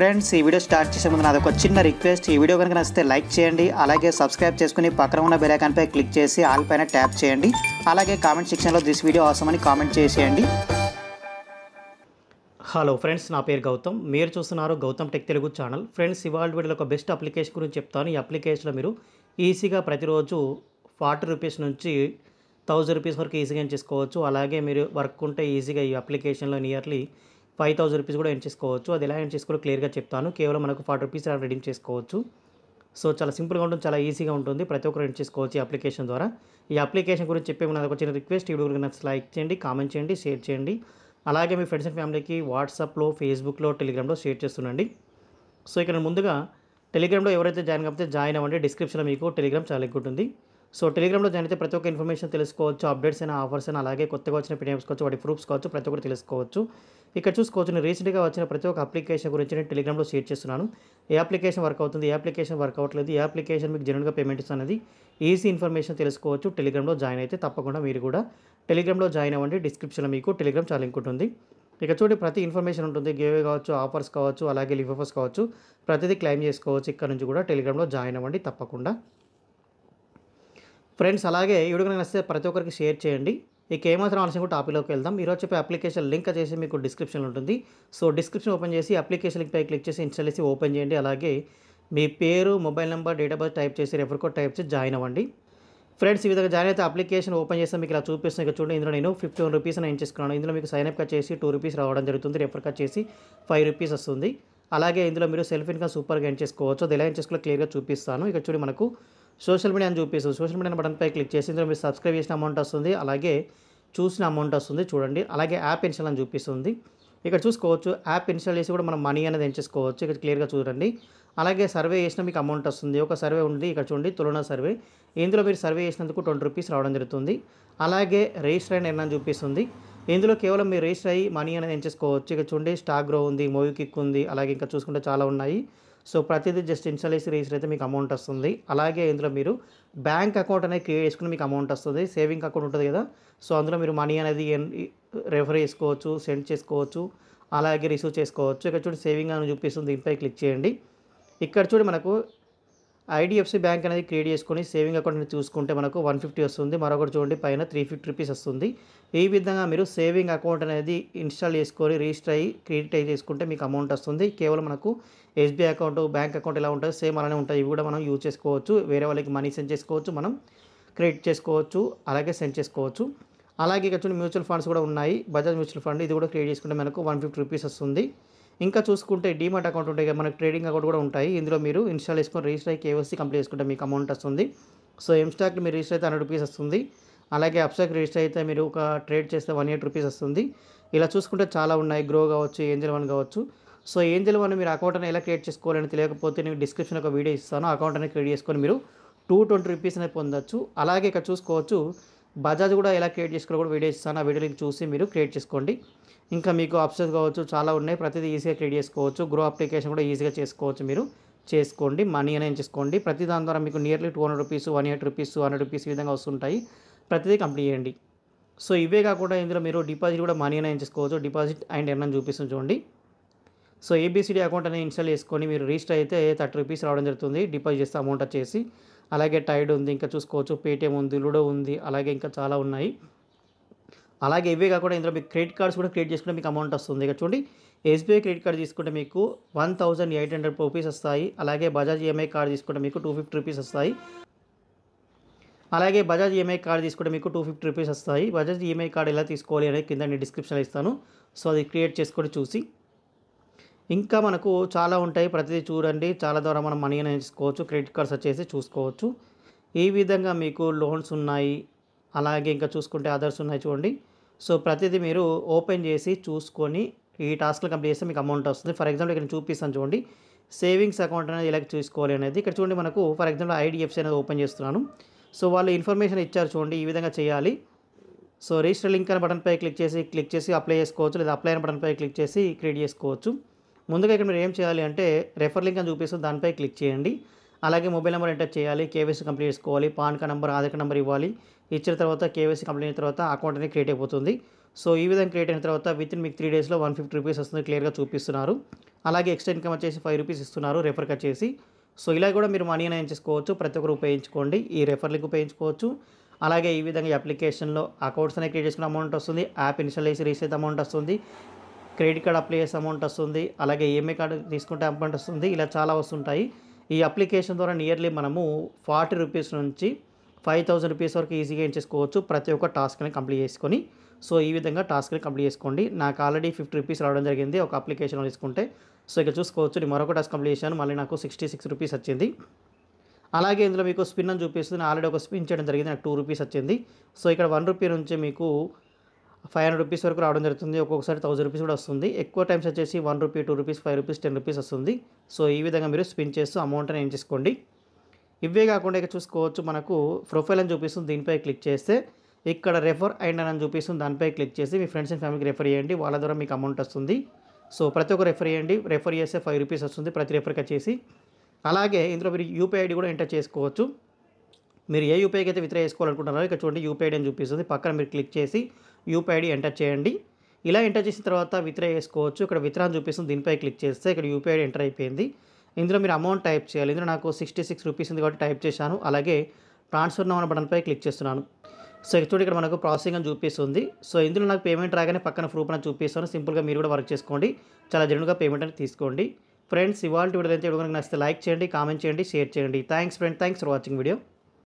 friends ఈ video start చేసే ముందు నాది ఒక చిన్న రిక్వెస్ట్ ఈ వీడియో కనుక నచ్చితే లైక్ చేయండి అలాగే సబ్స్క్రైబ్ చేసుకుని పక్కన ఉన్న పై క్లిక్ చేసి ఆల్ పైన ట్యాప్ చేయండి అలాగే కామెంట్ సెక్షన్లో దిస్ వీడియో అవసరం అని కామెంట్ చేసేయండి హలో ఫ్రెండ్స్ నా పేరు గౌతమ్ మీరు చూస్తున్నారు Gautam tech Telugu channel friends ఇవాళ వీడియోలో ఒక బెస్ట్ అప్లికేషన్ గురించి చెప్తాను ఈ అప్లికేషన్లో మీరు ఈజీగా ప్రతిరోజు ఫార్టీ రూపీస్ నుంచి థౌజండ్ రూపీస్ వరకు ఈజీగా చేసుకోవచ్చు అలాగే మీరు వర్క్ ఉంటే ఈజీగా ఈ అప్లికేషన్లో నియర్లీ ఫైవ్ థౌసండ్ రూపీస్ కూడా ఎర్న్ చేసుకోవచ్చు అది ఎలా ఎర్న్ చేసుకోవాలో క్లియర్గా చెప్తాను కేవలం మనకు ఫార్టీ రూపీస్ అలా రెడీ చేసుకోవచ్చు సో చాలా సింపుల్గా ఉంటుంది చాలా ఈజీగా ఉంటుంది ప్రతి ఒక్కరు ఎర్న్ చేసుకోవచ్చు ఈ అప్లికేషన్ ద్వారా ఈ అప్లికేషన్ గురించి చెప్పే నాకు వచ్చిన రిక్వెస్ట్ ఈ గురించి నచ్చి లైక్ చేయండి కామెంట్ చేయండి షేర్ చేయండి అలాగే మీ ఫ్రెండ్స్ అండ్ ఫ్యామిలీకి వాట్సాప్లో ఫేస్బుక్లో టెలిగ్రామ్లో షేర్ చేస్తుండండి సో ఇక్కడ ముందుగా టెలిగ్రామ్లో ఎవరైతే జాయిన్ కాకపోతే జాయిన్ అవ్వండి డిస్క్రిప్షన్లో మీకు టెలిగ్రామ్ చాలా ఎక్కువ ఉంటుంది సో టెలిగ్రామ్లో జాయిన్ అయితే ప్రతి ఒక్క ఇన్ఫర్మేషన్ తెలుసుకోవచ్చు అప్డేట్స్ అయినా ఆఫర్స్ అయినా అలాగే కొత్తగా వచ్చిన పిడిఎఫ్స్ కావచ్చు వాటి ప్రూఫ్స్ కావచ్చు ప్రతి ఒక్కటి తెలుసుకోవచ్చు ఇక్కడ చూసుకోవచ్చు నేను రీసెంట్గా వచ్చిన ప్రతి ఒక్క అప్లికేషన్ గురించి నేను టెలిగ్రామ్లో షేర్ చేస్తున్నాను ఏ అప్లికేషన్ వర్క్ అవుతుంది ఏ అప్లికేషన్ వర్క్ అవ్వట్లేదు ఏ అప్లికేషన్ మీకు జనరల్గా పేమెంట్ ఇస్తున్నది ఈజీ ఇన్ఫర్మేషన్ తెలుసుకోవచ్చు టెలిగ్రామ్లో జాయిన్ అయితే తప్పకుండా మీరు కూడా టెలిగ్రామ్లో జాయిన్ అవ్వండి డిస్క్రిప్షన్లో మీకు టెలిగ్రామ్ చాలా లింక్ ఉంటుంది ఇక చూడండి ప్రతి ఇన్ఫర్మేషన్ ఉంటుంది గేవే కావచ్చు ఆఫర్స్ కావచ్చు అలాగే లిఫ్ ఆఫర్స్ కావచ్చు ప్రతిదీ క్లెయిమ్ చేసుకోవచ్చు ఇక్కడ నుంచి కూడా టెలిగ్రామ్లో జాయిన్ అవ్వండి తప్పకుండా ఫ్రెండ్స్ అలాగే ఈ నేను నచ్చితే ప్రతి ఒక్కరికి షేర్ చేయండి ఇక ఏమాత్రం ఆలస్యం కూడా టాపిక్లోకి వెళ్దాం ఈరోజు చెప్పే అప్లికేషన్ లింక్ చేసి మీకు డిస్క్రిప్షన్లో ఉంటుంది సో డిస్క్రిప్షన్ ఓపెన్ చేసి అప్లికేషన్ లింక్పై క్లిక్ చేసి ఇన్స్టాల్ చేసి ఓపెన్ చేయండి అలాగే మీ పేరు mobile number date of birth type చేసి రెఫర్ కోడ్ టైప్ చేసి జాయిన్ అవ్వండి ఫ్రెండ్స్ ఈ విధంగా జాయిన్ అయితే అప్లికేషన్ ఓపెన్ చేస్తే మీకు ఇలా చూపిస్తుంది ఇక్కడ చూడండి ఇందులో నేను ఫిఫ్టీ వన్ రూపీస్ నేను చేసుకున్నాను ఇందులో మీకు సైన్ అప్ కట్ చేసి టూ రూపీస్ రావడం జరుగుతుంది రెఫర్ కట్ చేసి ఫైవ్ రూపీస్ వస్తుంది అలాగే ఇందులో మీరు సెల్ఫ్ ఇన్కమ్ సూపర్గా ఎండ్ చేసుకోవచ్చు అది ఎలా ఎంచేసుకోవాలో క్లియర్గా చూపిస్తాను ఇక్కడ చూడండి మనకు సోషల్ మీడియా అని చూపిస్తుంది సోషల్ మీడియా బటన్పై క్లిక్ చేసి ఇందులో మీరు సబ్స్క్రైబ్ చేసిన అమౌంట్ వస్తుంది అలాగే చూసిన అమౌంట్ వస్తుంది చూడండి అలాగే యాప్ ఇన్స్టాల్ అని చూపిస్తుంది ఇక్కడ చూసుకోవచ్చు యాప్ ఇన్స్టాల్ చేసి కూడా మనం మనీ అనేది ఎంచేసుకోవచ్చు ఇక్కడ క్లియర్గా చూడండి అలాగే సర్వే చేసిన మీకు అమౌంట్ వస్తుంది ఒక సర్వే ఉంది ఇక్కడ చూడండి తులనా సర్వే ఇందులో మీరు సర్వే చేసినందుకు ట్వంటీ రూపీస్ రావడం జరుగుతుంది అలాగే రిజిస్టర్ అయిన ఎన్న చూపిస్తుంది ఇందులో కేవలం మీరు రిజిస్టర్ అయ్యి మనీ అనేది ఎంచేసుకోవచ్చు ఇక్కడ చూడండి స్టాక్ గ్రో ఉంది మోయూ కిక్ ఉంది అలాగే ఇంకా చూసుకుంటే చాలా ఉన్నాయి సో ప్రతిదీ జస్ట్ ఇన్స్టాలేషన్ రిజిస్టర్ అయితే మీకు అమౌంట్ వస్తుంది అలాగే ఇందులో మీరు బ్యాంక్ అకౌంట్ అనేది క్రియేట్ చేసుకుని మీకు అమౌంట్ వస్తుంది సేవింగ్ అకౌంట్ ఉంటుంది కదా సో అందులో మీరు మనీ అనేది రెఫర్ చేసుకోవచ్చు సెండ్ చేసుకోవచ్చు అలాగే రిసీవ్ చేసుకోవచ్చు ఇక్కడ చూడండి సేవింగ్ అని చూపిస్తుంది దీనిపై క్లిక్ చేయండి ఇక్కడ చూడండి మనకు ఐడిఎఫ్సి బ్యాంక్ అనేది క్రియేట్ చేసుకొని సేవింగ్ అకౌంట్ని చూసుకుంటే మనకు వన్ ఫిఫ్టీ వస్తుంది మరొకటి చూడండి పైన త్రీ ఫిఫ్టీ రూపీస్ వస్తుంది ఈ విధంగా మీరు సేవింగ్ అకౌంట్ అనేది ఇన్స్టాల్ చేసుకొని రిజిస్టర్ అయ్యి క్రియేట్ అయ్యి చేసుకుంటే మీకు అమౌంట్ వస్తుంది కేవలం మనకు ఎస్బీఐ అకౌంట్ బ్యాంక్ అకౌంట్ ఎలా ఉంటుంది సేమ్ అలానే ఉంటాయి ఇవి కూడా మనం యూజ్ చేసుకోవచ్చు వేరే వాళ్ళకి మనీ సెండ్ చేసుకోవచ్చు మనం క్రెడిట్ చేసుకోవచ్చు అలాగే సెండ్ చేసుకోవచ్చు అలాగే ఇక్కడ మ్యూచువల్ ఫండ్స్ కూడా ఉన్నాయి బజాజ్ మ్యూచువల్ ఫండ్ ఇది కూడా క్రియేట్ చేసుకుంటే మనకు వన్ ఫిఫ్టీ రూపీస్ వస్తుంది ఇంకా చూసుకుంటే డిమాట్ అకౌంట్ ఉంటాయి మనకు ట్రేడింగ్ అకౌంట్ కూడా ఉంటాయి ఇందులో మీరు ఇన్స్టాల్ చేసుకుని రిజిస్టర్ అయ్యి కేవైసీ కంప్లీట్ చేసుకుంటే మీకు అమౌంట్ వస్తుంది సో స్టాక్ మీరు రిజిస్టర్ అయితే హండ్రెడ్ రూపీస్ వస్తుంది అలాగే అప్స్టాక్ రిజిస్టర్ అయితే మీరు ఒక ట్రేడ్ చేస్తే వన్ ఎయిట్ రూపీస్ వస్తుంది ఇలా చూసుకుంటే చాలా ఉన్నాయి గ్రో కావచ్చు ఏంజల్ వన్ కావచ్చు సో ఏం వన్ మీరు అకౌంట్ అనేది ఎలా క్రియేట్ చేసుకోవాలని తెలియకపోతే నేను డిస్క్రిప్షన్ ఒక వీడియో ఇస్తాను అకౌంట్ అనేది క్రియేట్ చేసుకొని మీరు టూ ట్వంటీ రూపీస్ అనేది పొందొచ్చు అలాగే ఇక్కడ చూసుకోవచ్చు బజాజ్ కూడా ఎలా క్రియేట్ చేసుకోవాలో కూడా వీడియో ఇస్తాను ఆ వీడియో లింక్ చూసి మీరు క్రియేట్ చేసుకోండి ఇంకా మీకు ఆప్షన్స్ కావచ్చు చాలా ఉన్నాయి ప్రతిదీ ఈజీగా క్రియేట్ చేసుకోవచ్చు గ్రో అప్లికేషన్ కూడా ఈజీగా చేసుకోవచ్చు మీరు చేసుకోండి మనీ అనేది చేసుకోండి ప్రతి దాని ద్వారా మీకు nearly two hundred rupees one eight rupees hundred rupees ఈ విధంగా వస్తుంటాయి ప్రతిదీ కంప్లీట్ చేయండి సో ఇవే కాకుండా ఇందులో మీరు డిపాజిట్ కూడా మనీ అనేది చేసుకోవచ్చు డిపాజిట్ అండ్ ఎర్న్ చూపిస్తుంది చూడండి సో ఏబిసిడి అకౌంట్ అనేది ఇన్స్టాల్ చేసుకొని మీరు రిజిస్టర్ అయితే థర్టీ రూపీస్ రావడం జరుగుతుంది డిపాజిట్ చేస్తే అమౌంట్ వచ్చేసి అలాగే టైడ్ ఉంది ఇంకా చూసుకోవచ్చు పేటిఎం ఉంది లూడో ఉంది అలాగే ఇంకా చాలా ఉన్నాయి అలాగే ఇవే కాకుండా ఇందులో మీకు క్రెడిట్ కార్డ్స్ కూడా క్రియేట్ చేసుకుంటే మీకు అమౌంట్ వస్తుంది ఇక చూడండి ఎస్బీఐ క్రెడిట్ కార్డ్ తీసుకుంటే మీకు one thousand eight hundred rupees వస్తాయి అలాగే బజాజ్ ఈఎంఐ కార్డ్ తీసుకుంటే మీకు టూ ఫిఫ్టీ రూపీస్ వస్తాయి అలాగే బజాజ్ ఈఎంఐ కార్డ్ తీసుకుంటే మీకు టూ ఫిఫ్టీ రూపీస్ వస్తాయి బజాజ్ ఈఎంఐ కార్డ్ ఎలా తీసుకోవాలి అనేది కింద నేను డిస్క్రిప్షన్లో ఇస్తాను సో అది క్రియేట్ చేసుకొని చూసి ఇంకా మనకు చాలా ఉంటాయి ప్రతిదీ చూడండి చాలా ద్వారా మనం మనీ నేర్చుకోవచ్చు క్రెడిట్ కార్డ్స్ వచ్చేసి చూసుకోవచ్చు ఈ విధంగా మీకు లోన్స్ ఉన్నాయి అలాగే ఇంకా చూసుకుంటే అదర్స్ ఉన్నాయి చూడండి సో ప్రతిదీ మీరు ఓపెన్ చేసి చూసుకొని ఈ టాస్క్లు కంప్లీట్ చేస్తే మీకు అమౌంట్ వస్తుంది ఫర్ ఎగ్జాంపుల్ ఇక్కడ చూపిస్తాను చూడండి సేవింగ్స్ అకౌంట్ అనేది ఇలా చూసుకోవాలి అనేది ఇక్కడ చూడండి మనకు ఫర్ ఎగ్జాంపుల్ ఐడిఎఫ్సీ అనేది ఓపెన్ చేస్తున్నాను సో వాళ్ళు ఇన్ఫర్మేషన్ ఇచ్చారు చూడండి ఈ విధంగా చేయాలి సో రిజిస్టర్ లింక్ అనే బటన్పై క్లిక్ చేసి క్లిక్ చేసి అప్లై చేసుకోవచ్చు లేదా అప్లై అయిన బటన్పై క్లిక్ చేసి క్రియేట్ చేసుకోవచ్చు ముందుగా ఇక్కడ మీరు ఏం చేయాలి అంటే రెఫర్ లింక్ అని చూపిస్తుంది దానిపై క్లిక్ చేయండి అలాగే మొబైల్ నెంబర్ ఎంటర్ చేయాలి కేవైసీ కంప్లీట్ చేసుకోవాలి PAN card number Aadhaar card number ఇవ్వాలి ఇచ్చిన తర్వాత కేవైసీ కంప్లీట్ అయిన తర్వాత అకౌంట్ అనేది క్రియేట్ అయిపోతుంది సో ఈ విధంగా క్రియేట్ అయిన తర్వాత విత్ ఇన్ మీకు త్రీ డేస్లో వన్ ఫిఫ్టీ రూపీస్ వస్తుంది క్లియర్గా చూపిస్తున్నారు అలాగే ఎక్స్ట్రా ఇన్కమ్ వచ్చేసి ఫైవ్ రూపీస్ ఇస్తున్నారు రెఫర్ కట్ చేసి సో ఇలా కూడా మీరు మనీ అనేది చేసుకోవచ్చు ప్రతి ఒక్కరు ఉపయోగించుకోండి ఈ రెఫర్ లింక్ ఉపయోగించుకోవచ్చు అలాగే ఈ విధంగా అప్లికేషన్లో అకౌంట్స్ అనేవి క్రియేట్ చేసుకున్న అమౌంట్ వస్తుంది యాప్ ఇన్స్టాల్ చేసి రీసెట్ అమౌంట్ వస్తుంది క్రెడిట్ కార్డ్ అప్లై చేసే అమౌంట్ వస్తుంది అలాగే ఈఎంఐ e కార్డు తీసుకుంటే అమౌంట్ వస్తుంది ఇలా చాలా వస్తుంటాయి ఈ అప్లికేషన్ ద్వారా నియర్లీ మనము ఫార్టీ రూపీస్ నుంచి ఫైవ్ థౌసండ్ రూపీస్ వరకు ఈజీగా ఏం చేసుకోవచ్చు ప్రతి ఒక్క టాస్క్ని కంప్లీట్ చేసుకొని సో ఈ విధంగా టాస్క్ని కంప్లీట్ చేసుకోండి నాకు ఆల్రెడీ ఫిఫ్టీ రూపీస్ రావడం జరిగింది ఒక అప్లికేషన్ తీసుకుంటే సో ఇక్కడ చూసుకోవచ్చు నేను మరొక టాస్క్ కంప్లీట్ చేశాను మళ్ళీ నాకు సిక్స్టీ సిక్స్ రూపీస్ వచ్చింది అలాగే ఇందులో మీకు స్పిన్ అని చూపిస్తుంది ఆల్రెడీ ఒక స్పిన్ చేయడం జరిగింది నాకు టూ రూపీస్ వచ్చింది సో ఇక్కడ వన్ రూపీ నుంచి మీకు ఫైవ్ హండ్రెడ్ రూపీస్ వరకు రావడం జరుగుతుంది ఒక్కొక్కసారి థౌసండ్ రూపీస్ కూడా వస్తుంది ఎక్కువ టైమ్స్ వచ్చేసి one rupee two rupees five rupees ten rupees వస్తుంది సో ఈ విధంగా మీరు స్పిన్ చేస్తూ అని ఏం చేసుకోండి ఇవే కాకుండా ఇక చూసుకోవచ్చు మనకు ప్రొఫైల్ అని చూపిస్తుంది దీనిపై క్లిక్ చేస్తే ఇక్కడ రెఫర్ అండ్ అని చూపిస్తుంది దానిపై క్లిక్ చేసి మీ ఫ్రెండ్స్ అండ్ ఫ్యామిలీకి రెఫర్ చేయండి వాళ్ళ ద్వారా మీకు అమౌంట్ వస్తుంది సో ప్రతి ఒక్క రెఫర్ చేయండి రెఫర్ చేస్తే ఫైవ్ రూపీస్ వస్తుంది ప్రతి రెఫర్కి వచ్చేసి అలాగే ఇందులో మీరు యూపీఐ ఐడి కూడా ఎంటర్ చేసుకోవచ్చు మీరు ఏ యూపీఐకి అయితే విత్రే చేసుకోవాలనుకుంటున్నారో ఇక్కడ చూడండి యూపీఐడి అని చూపిస్తుంది పక్కన మీరు క్లిక్ చేసి యూపీఐడి ఎంటర్ చేయండి ఇలా ఎంటర్ చేసిన తర్వాత విత్రే చేసుకోవచ్చు ఇక్కడ విత్రాన్ని అని చూపిస్తుంది దీనిపై క్లిక్ చేస్తే ఇక్కడ యూపీఐడి ఎంటర్ అయిపోయింది ఇందులో మీరు అమౌంట్ టైప్ చేయాలి ఇందులో నాకు సిక్స్టీ సిక్స్ రూపీస్ ఉంది కాబట్టి టైప్ చేశాను అలాగే ట్రాన్స్ఫర్ నౌన్ బటన్పై క్లిక్ చేస్తున్నాను సో చూడండి ఇక్కడ మనకు ప్రాసెసింగ్ అని చూపిస్తుంది సో ఇందులో నాకు పేమెంట్ రాగానే పక్కన ప్రూఫ్ అని చూపిస్తాను సింపుల్గా మీరు కూడా వర్క్ చేసుకోండి చాలా జనరల్గా పేమెంట్ అనేది తీసుకోండి ఫ్రెండ్స్ ఇవాళ వీడియో అయితే ఇవ్వడానికి నచ్చితే లైక్ చేయండి కామెంట్ చేయండి షేర్ చేయండి thanks friend thanks for watching video